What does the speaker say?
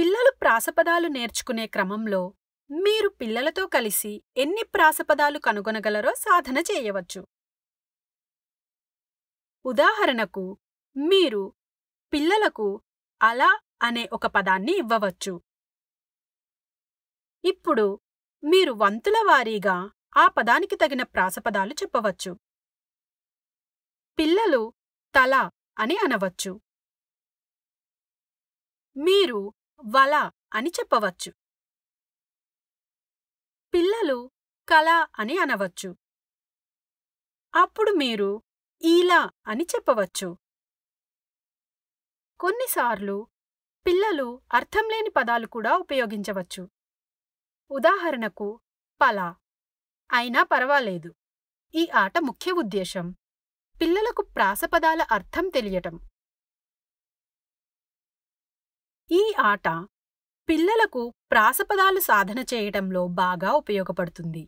పిల్లలు ప్రాసపదాలు నేర్చుకునే క్రమంలో మీరు పిల్లలతో కలిసి ఎన్ని ప్రాసపదాలు కనుగొనగలరో సాధన చేయవచ్చు ఉదాహరణకు మీరు పిల్లలకు అలా అనే ఒక పదాన్ని ఇవ్వవచ్చు ఇప్పుడు మీరు వంతుల వారీగా ఆ పదానికి తగిన ప్రాసపదాలు చెప్పవచ్చు పిల్లలు తల అని అనవచ్చు మీరు వల అని చెప్పవచ్చు పిల్లలు కళ అని అనవచ్చు అప్పుడు మీరు ఈలా అని చెప్పవచ్చు కొన్నిసార్లు పిల్లలు అర్థంలేని పదాలు కూడా ఉపయోగించవచ్చు ఉదాహరణకు పల అయినా పర్వాలేదు ఈ ఆట ముఖ్య ఉద్దేశం పిల్లలకు ప్రాసపదాల అర్థం తెలియటం ఈ ఆట పిల్లలకు ప్రాసపదాలు సాధన చేయటంలో బాగా ఉపయోగపడుతుంది